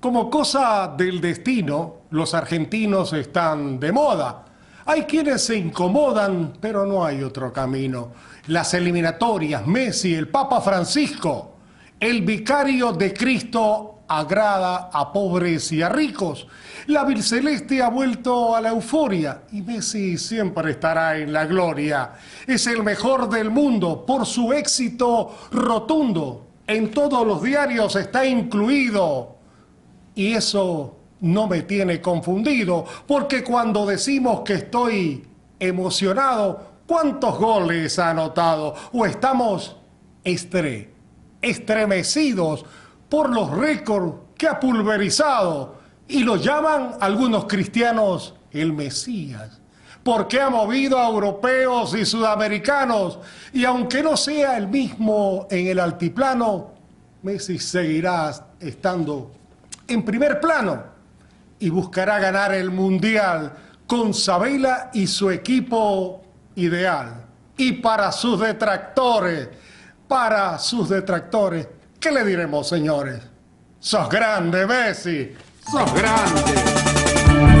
Como cosa del destino, los argentinos están de moda. Hay quienes se incomodan, pero no hay otro camino. Las eliminatorias, Messi, el Papa Francisco, el vicario de Cristo agrada a pobres y a ricos. La Celeste ha vuelto a la euforia y Messi siempre estará en la gloria. Es el mejor del mundo por su éxito rotundo. En todos los diarios está incluido y eso no me tiene confundido, porque cuando decimos que estoy emocionado, ¿cuántos goles ha anotado? ¿O estamos estremecidos por los récords que ha pulverizado? Y lo llaman algunos cristianos el Mesías, porque ha movido a europeos y sudamericanos, y aunque no sea el mismo en el altiplano, Messi seguirá estando en primer plano y buscará ganar el Mundial con Sabela y su equipo ideal. Y para sus detractores, para sus detractores, ¿qué le diremos, señores? ¡Sos grande, Messi! ¡Sos grande!